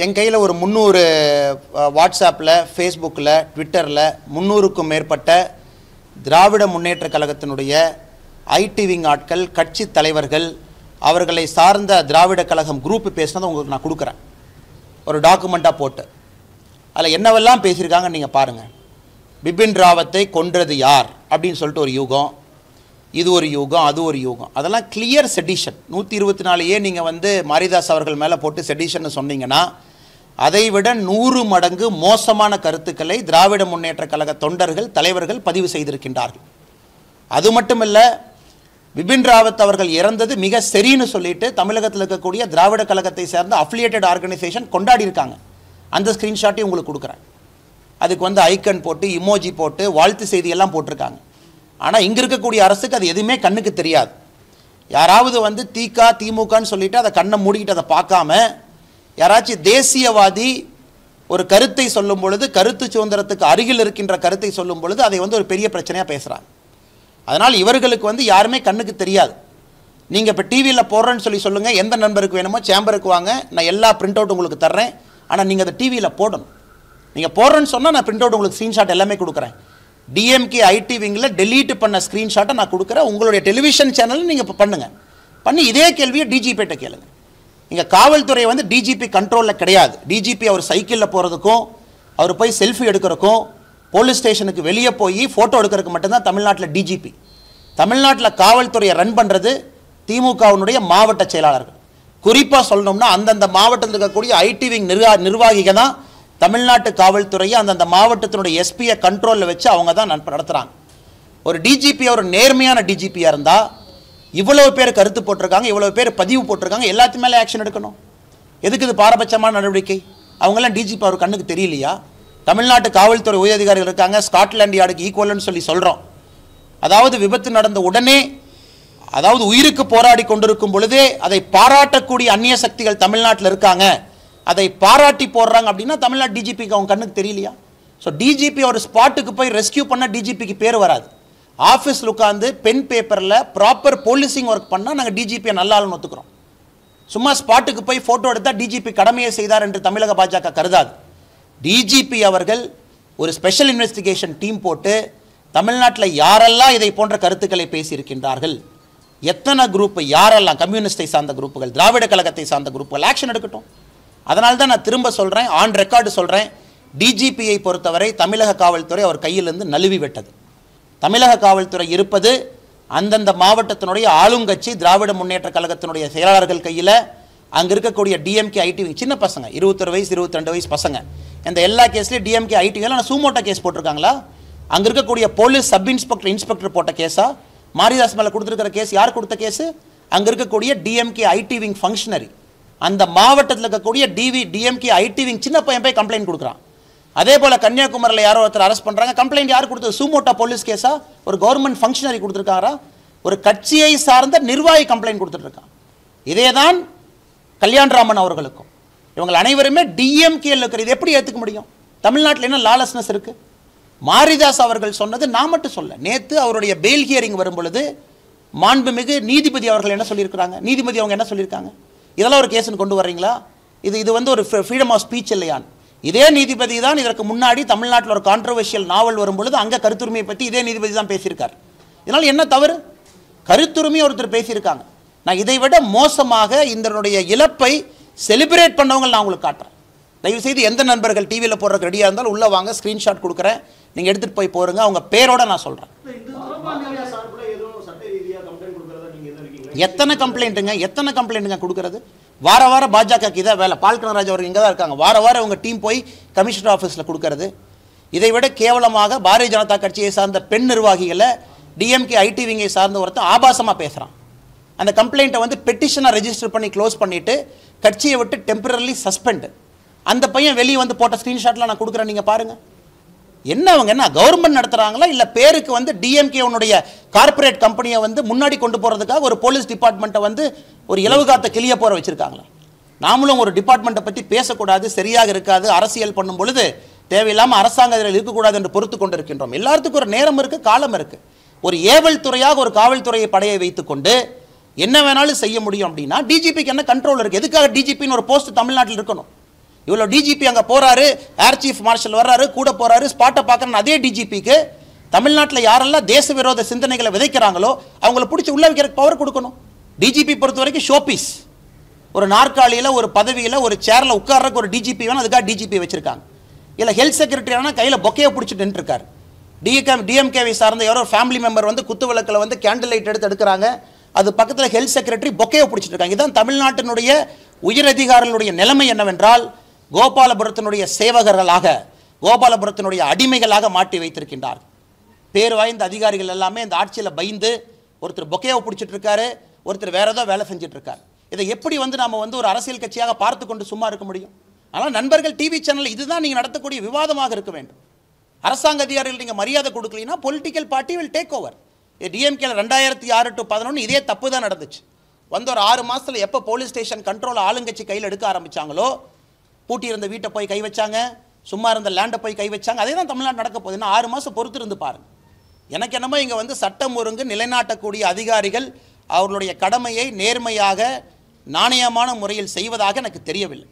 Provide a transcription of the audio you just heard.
என் கையில் ஒரு முந்நூறு வாட்ஸ்அப்பில் ஃபேஸ்புக்கில் ட்விட்டரில் முந்நூறுக்கும் மேற்பட்ட திராவிட முன்னேற்ற கழகத்தினுடைய ஐடிவிங் ஆட்கள் கட்சி தலைவர்கள் அவர்களை சார்ந்த திராவிட கழகம் குரூப்பு பேசினதை உங்களுக்கு நான் கொடுக்குறேன் ஒரு டாக்குமெண்ட்டாக போட்டு அதில் என்னவெல்லாம் பேசியிருக்காங்கன்னு நீங்கள் பாருங்கள் பிபின் ராவத்தை கொன்றது யார் அப்படின்னு சொல்லிட்டு ஒரு யூகம் இது ஒரு யூகம் அது ஒரு யூகம் அதெல்லாம் கிளியர் செடிஷன் நூற்றி இருபத்தி நாலையே நீங்கள் வந்து மாரிதாஸ் அவர்கள் மேலே போட்டு செடிஷன் சொன்னீங்கன்னா அதைவிட நூறு மடங்கு மோசமான கருத்துக்களை திராவிட முன்னேற்ற கழக தொண்டர்கள் தலைவர்கள் பதிவு செய்திருக்கின்றார்கள் அது மட்டுமல்ல விபின் ராவத் அவர்கள் இறந்தது மிக சரின்னு சொல்லிட்டு தமிழகத்தில் இருக்கக்கூடிய திராவிட கழகத்தை சேர்ந்த அஃபிலியேட்டட் ஆர்கனைசேஷன் கொண்டாடி இருக்காங்க அந்த ஸ்க்ரீன்ஷாட்டையும் உங்களுக்கு கொடுக்குறேன் அதுக்கு வந்து ஐக்கன் போட்டு இமோஜி போட்டு வாழ்த்து செய்தியெல்லாம் போட்டிருக்காங்க ஆனால் இங்கே இருக்கக்கூடிய அரசுக்கு அது எதுவுமே கண்ணுக்கு தெரியாது யாராவது வந்து தீகா திமுகன்னு சொல்லிவிட்டு அதை கண்ணை மூடிக்கிட்டு அதை பார்க்காம யாராச்சும் தேசியவாதி ஒரு கருத்தை சொல்லும் பொழுது கருத்து சுதந்திரத்துக்கு அருகில் இருக்கின்ற கருத்தை சொல்லும் பொழுது அதை வந்து ஒரு பெரிய பிரச்சனையாக பேசுகிறாங்க அதனால் இவர்களுக்கு வந்து யாருமே கண்ணுக்கு தெரியாது நீங்கள் இப்போ டிவியில் போடுறேன்னு சொல்லி சொல்லுங்கள் எந்த நண்பருக்கு வேணுமோ சேம்பருக்கு வாங்க நான் எல்லா பிரிண்ட் அவுட் உங்களுக்கு தர்றேன் ஆனால் நீங்கள் அதை டிவியில் போடணும் நீங்கள் போடுறேன்னு சொன்னால் நான் பிரிண்ட் அவுட் உங்களுக்கு ஸ்க்ரீன்ஷாட் எல்லாமே கொடுக்குறேன் டிஎம்கே ஐடி விங்கில் டெலீட் பண்ண ஸ்க்ரீன்ஷாட்டை நான் கொடுக்குறேன் உங்களுடைய டெலிவிஷன் சேனலில் நீங்கள் இப்போ பண்ணுங்கள் பண்ணி இதே கேள்வியை டிஜிபிகிட்ட கேளுங்க இங்கே காவல்துறை வந்து டிஜிபி கண்ட்ரோலில் கிடையாது டிஜிபி அவர் சைக்கிளில் போகிறதுக்கும் அவர் போய் செல்ஃபி எடுக்கிறதுக்கும் போலீஸ் ஸ்டேஷனுக்கு வெளியே போய் ஃபோட்டோ எடுக்கிறதுக்கு மட்டும்தான் தமிழ்நாட்டில் டிஜிபி தமிழ்நாட்டில் காவல்துறையை ரன் பண்ணுறது திமுகவினுடைய மாவட்ட செயலாளர்கள் குறிப்பாக சொல்லணும்னா அந்தந்த மாவட்டத்தில் இருக்கக்கூடிய ஐடி விங் நிர்வா நிர்வாகிகள் தான் தமிழ்நாட்டு காவல்துறையை அந்தந்த மாவட்டத்தினுடைய எஸ்பியை கண்ட்ரோலில் வச்சு அவங்க தான் நடத்துகிறாங்க ஒரு டிஜிபி ஒரு நேர்மையான டிஜிபியாக இருந்தால் இவ்வளோ பேர் கருத்து போட்டிருக்காங்க இவ்வளோ பேர் பதிவு போட்டிருக்காங்க எல்லாத்து மேலே ஆக்ஷன் எடுக்கணும் எதுக்கு இது பாரபட்சமான நடவடிக்கை அவங்கெல்லாம் டிஜிபி அவர் கண்ணுக்கு தெரியலையா தமிழ்நாட்டு காவல்துறை உயரதிகாரிகள் இருக்காங்க ஸ்காட்லாண்ட் யார்டுக்கு ஈக்குவல்னு சொல்லி சொல்கிறோம் அதாவது விபத்து நடந்த உடனே அதாவது உயிருக்கு போராடி கொண்டிருக்கும் பொழுதே அதை பாராட்டக்கூடிய அந்நிய சக்திகள் தமிழ்நாட்டில் இருக்காங்க அதை பாராட்டி போடுறாங்க அப்படின்னா தமிழ்நாடு டிஜிபிக்கு அவங்க கண்ணுக்கு தெரியலையா ஸோ டிஜிபி ஒரு ஸ்பாட்டுக்கு போய் ரெஸ்கியூ பண்ணால் டிஜிபிக்கு பேர் வராது ஆஃபீஸில் உட்காந்து பென் பேப்பரில் ப்ராப்பர் போலீசிங் ஒர்க் பண்ணால் நாங்கள் டிஜிபியை நல்லா ஆளுன்னு ஒத்துக்கிறோம் சும்மா ஸ்பாட்டுக்கு போய் ஃபோட்டோ எடுத்தால் டிஜிபி கடமையை செய்தார் என்று தமிழக பாஜக கருதாது டிஜிபி அவர்கள் ஒரு ஸ்பெஷல் இன்வெஸ்டிகேஷன் டீம் போட்டு தமிழ்நாட்டில் யாரெல்லாம் இதை போன்ற கருத்துக்களை பேசியிருக்கின்றார்கள் எத்தனை குரூப் யாரெல்லாம் கம்யூனிஸ்டை சார்ந்த குரூப்புகள் திராவிட கழகத்தை சார்ந்த குரூப்புகள் ஆக்ஷன் எடுக்கட்டும் அதனால தான் நான் திரும்ப சொல்கிறேன் ஆன் ரெக்கார்டு சொல்கிறேன் டிஜிபியை பொறுத்தவரை தமிழக காவல்துறை அவர் கையிலிருந்து நழுவி விட்டது தமிழக காவல்துறை இருப்பது அந்தந்த மாவட்டத்தினுடைய ஆளுங்கட்சி திராவிட முன்னேற்ற கழகத்தினுடைய செயலாளர்கள் கையில் அங்கே இருக்கக்கூடிய டிஎம்கே ஐடி சின்ன பசங்க இருபத்தொரு வயசு இருபத்தி ரெண்டு வயசு பசங்க இந்த எல்லா கேஸ்லேயும் டிஎம்கே ஐடிவியில் நான் சூமோட்டா கேஸ் போட்டிருக்காங்களா அங்கே இருக்கக்கூடிய போலீஸ் சப் இன்ஸ்பெக்டர் இன்ஸ்பெக்டர் போட்ட கேஸா மாரிதாஸ் மேலே கொடுத்துருக்கிற கேஸ் யார் கொடுத்த கேஸு அங்கே இருக்கக்கூடிய டிஎம்கே ஐடி விங் ஃபங்க்ஷனரி அந்த மாவட்டத்தில் இருக்கக்கூடிய டிவி ஐடி விங் சின்ன பையன் போய் கம்ப்ளைண்ட் கொடுக்குறான் அதே போல் கன்னியாகுமரியில் யாரோ ஒருத்தர் அரெஸ்ட் பண்ணுறாங்க கம்ப்ளைண்ட் யார் கொடுத்தது சூமோட்டா போலீஸ் கேஸா ஒரு கவர்மெண்ட் ஃபங்க்ஷனரி கொடுத்துருக்காரா ஒரு கட்சியை சார்ந்த நிர்வாகி கம்ப்ளைண்ட் கொடுத்துட்ருக்கான் இதே தான் ராமன் அவர்களுக்கும் இவங்க அனைவருமே டிஎம்கேல இருக்கிற இது எப்படி ஏற்றுக்க முடியும் தமிழ்நாட்டில் என்ன லாலஸ்னஸ் இருக்குது மாரிதாஸ் அவர்கள் சொன்னது நான் மட்டும் சொல்ல நேற்று அவருடைய பெயில் ஹியரிங் வரும் பொழுது மாண்புமிகு நீதிபதி அவர்கள் என்ன சொல்லியிருக்கிறாங்க நீதிபதி அவங்க என்ன சொல்லியிருக்காங்க இதெல்லாம் ஒரு கேஸுன்னு கொண்டு வர்றீங்களா இது இது வந்து ஒரு ஃப்ரீடம் ஆஃப் ஸ்பீச் இல்லையான் இதே நீதிபதி தான் இதற்கு முன்னாடி தமிழ்நாட்டில் ஒரு கான்ட்ரவர்ஷியல் நாவல் வரும்பொழுது அங்கே கருத்துரிமையை பற்றி இதே நீதிபதி தான் பேசியிருக்கார் இதனால் என்ன தவறு கருத்துரிமை ஒருத்தர் பேசியிருக்காங்க நான் இதை விட மோசமாக இதனுடைய இழப்பை செலிப்ரேட் பண்ணவங்க நான் உங்களுக்கு காட்டுறேன் தயவுசெய்து எந்த நண்பர்கள் டிவியில் போடுறதுக்கு ரெடியாக இருந்தாலும் உள்ளே வாங்க ஸ்க்ரீன்ஷாட் கொடுக்குறேன் நீங்கள் எடுத்துகிட்டு போய் போருங்க அவங்க பேரோட நான் சொல்கிறேன் எத்தனை கம்ப்ளைண்ட்டுங்க எத்தனை கம்ப்ளைண்ட்டுங்க கொடுக்குறது வார வாரம் பாஜகக்கு இதான் வேலை பால்கனராஜ் அவர்கள் இங்கே தான் இருக்காங்க வார வாரம் உங்கள் டீம் போய் கமிஷனர் ஆஃபீஸில் கொடுக்கறது இதை விட கேவலமாக பாரதிய ஜனதா கட்சியை சார்ந்த பெண் நிர்வாகிகளை டிஎம்கே ஐடி விங்கை சார்ந்த ஒருத்தர் ஆபாசமாக பேசுகிறான் அந்த கம்ப்ளைண்ட்டை வந்து பெட்டிஷனாக ரெஜிஸ்டர் பண்ணி க்ளோஸ் பண்ணிவிட்டு கட்சியை விட்டு டெம்பரரிலி சஸ்பெண்டு அந்த பையன் வெளியே வந்து போட்ட ஸ்க்ரீன்ஷாட்டில் நான் கொடுக்குறேன் நீங்கள் பாருங்கள் என்ன அவங்க என்ன கவர்மெண்ட் நடத்துகிறாங்களா இல்லை பேருக்கு வந்து டிஎம்கேவனுடைய கார்பரேட் கம்பெனியை வந்து முன்னாடி கொண்டு போகிறதுக்காக ஒரு போலீஸ் டிபார்ட்மெண்ட்டை வந்து ஒரு இலவு காத்த கிளிய போகிற வச்சுருக்காங்களா நாமளும் ஒரு டிபார்ட்மெண்ட்டை பற்றி பேசக்கூடாது சரியாக இருக்காது அரசியல் பண்ணும் பொழுது தேவையில்லாமல் அரசாங்க இதில் இருக்கக்கூடாது என்று பொறுத்து கொண்டு இருக்கின்றோம் எல்லாத்துக்கும் ஒரு நேரம் இருக்குது காலம் இருக்குது ஒரு ஏவல் துறையாக ஒரு காவல்துறையை படையை வைத்துக்கொண்டு என்ன வேணாலும் செய்ய முடியும் அப்படின்னா டிஜிபிக்கு என்ன கண்ட்ரோல் இருக்குது எதுக்காக டிஜிபின்னு ஒரு போஸ்ட் தமிழ்நாட்டில் இருக்கணும் இவ்வளோ டிஜிபி அங்கே போகிறாரு ஏர் சீஃப் மார்ஷல் வர்றாரு கூட போகிறாரு ஸ்பாட்டை பார்க்குறன்னு அதே டிஜிபிக்கு தமிழ்நாட்டில் யாரெல்லாம் தேச விரோத சிந்தனைகளை விதைக்கிறாங்களோ அவங்கள பிடிச்சி உள்ள வைக்கிறதுக்கு பவர் கொடுக்கணும் டிஜிபி பொறுத்த வரைக்கும் ஷோபீஸ் ஒரு நாற்காலியில் ஒரு பதவியில் ஒரு சேரில் உட்கார்றதுக்கு ஒரு டிஜிபி வேணும் அதுக்காக டிஜிபி வச்சுருக்காங்க இல்லை ஹெல்த் செக்ரட்டரி ஆனால் கையில் பொக்கையை பிடிச்சிட்டு நின்றுருக்கார் டிஎம்கே டிஎம்கேவை சார்ந்த யாரோ ஃபேமிலி மெம்பர் வந்து குத்து விளக்கில் வந்து கேண்டில் லைட் எடுத்து எடுக்கிறாங்க அது பக்கத்தில் ஹெல்த் செக்ரட்டரி பொக்கையை பிடிச்சிட்டு இருக்காங்க இதுதான் தமிழ்நாட்டினுடைய உயரதிகாரிகளுடைய நிலைமை என்னவென்றால் கோபாலபுரத்தினுடைய சேவகர்களாக கோபாலபுரத்தினுடைய அடிமைகளாக மாட்டி வைத்திருக்கின்றார் பேர் வாய்ந்த அதிகாரிகள் எல்லாமே இந்த ஆட்சியில் பயந்து ஒருத்தர் பொக்கையை பிடிச்சிட்டு இருக்காரு ஒருத்தர் வேற ஏதோ வேலை செஞ்சுட்டு இருக்கார் இதை எப்படி வந்து நம்ம வந்து ஒரு அரசியல் கட்சியாக பார்த்து கொண்டு சும்மா இருக்க முடியும் ஆனால் நண்பர்கள் டிவி சேனல் இதுதான் நீங்கள் நடத்தக்கூடிய விவாதமாக இருக்க வேண்டும் அரசாங்க அதிகாரிகள் நீங்கள் மரியாதை கொடுக்கலீங்கன்னா political party will take over டிஎம்கேல ரெண்டாயிரத்தி ஆறு டு பதினொன்று இதே தப்பு தான் நடந்துச்சு வந்த ஒரு ஆறு மாதத்தில் எப்போ போலீஸ் ஸ்டேஷன் கண்ட்ரோல் ஆளுங்கட்சி கையில் எடுக்க ஆரம்பித்தாங்களோ பூட்டியிருந்த வீட்டை போய் கை வச்சாங்க சும்மா இருந்த லேண்டை போய் கை வச்சாங்க அதே தான் தமிழ்நாடு நடக்க போகுதுன்னா ஆறு மாதம் பொறுத்து இருந்து பாருங்கள் எனக்கு என்னமோ இங்கே வந்து சட்டம் ஒருங்கு நிலைநாட்டக்கூடிய அதிகாரிகள் அவர்களுடைய கடமையை நேர்மையாக நாணயமான முறையில் செய்வதாக எனக்கு தெரியவில்லை